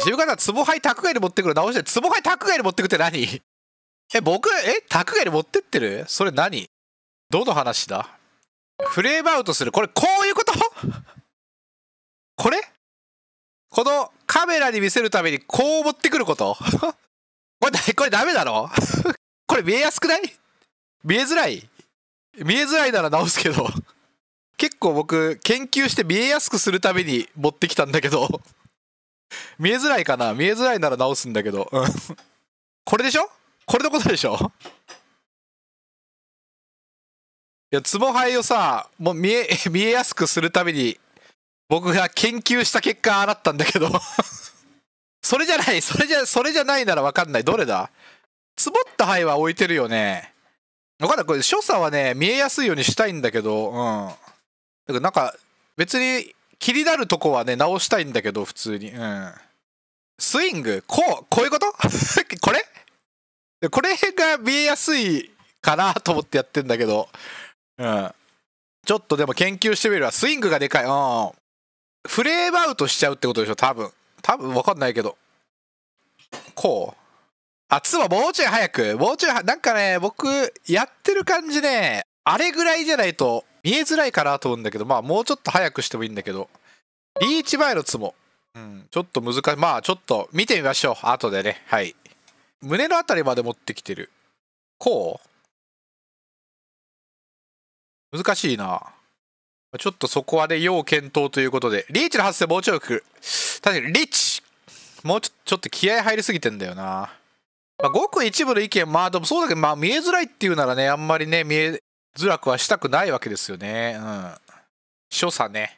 渋川さん、ツボはい、宅外で持ってくる直して、ツボはい、宅外で持ってくって何 え、僕、え、宅外で持ってってるそれ何どの話だフレームアウトする。これ、こういうこと これこのカメラに見せるためにこう持ってくること これ、これダメだろこれ見えやすくない見えづらい見えづらいなら直すけど。結構僕、研究して見えやすくするために持ってきたんだけど。見えづらいかな見えづらいなら直すんだけど。うん、これでしょこれのことでしょいや、ツボ灰をさ、もう見え、見えやすくするために、僕が研究した結果、あなったんだけど それじゃない、それじゃ、それじゃないならわかんない。どれだツボった灰は置いてるよね。分かんない。これ、所作はね、見えやすいようにしたいんだけど、うん。だからなんか、別に、気になるとこはね、直したいんだけど、普通に。うん。スイングこうこういうこと これこれが見えやすいかなと思ってやってんだけど。うん。ちょっとでも研究してみれば、スイングがでかい。うん。フレームアウトしちゃうってことでしょ、多分。多分わかんないけど。こう。あ、つまもうちょい早く。もうちょい、なんかね、僕、やってる感じね、あれぐらいじゃないと見えづらいかなと思うんだけど、まあもうちょっと早くしてもいいんだけど、リーチ前のツモ。うん、ちょっと難しい。まあちょっと見てみましょう。後でね。はい。胸のあたりまで持ってきてる。こう難しいな。ちょっとそこはね、要検討ということで。リーチの発生もうちょいく。確かに、リーチもうちょちょっと気合入りすぎてんだよな。まあ、ごく一部の意見、まあでもそうだけど、まあ見えづらいっていうならね、あんまりね、見え、ズラはしたくないわけですよね。うん。所作ね。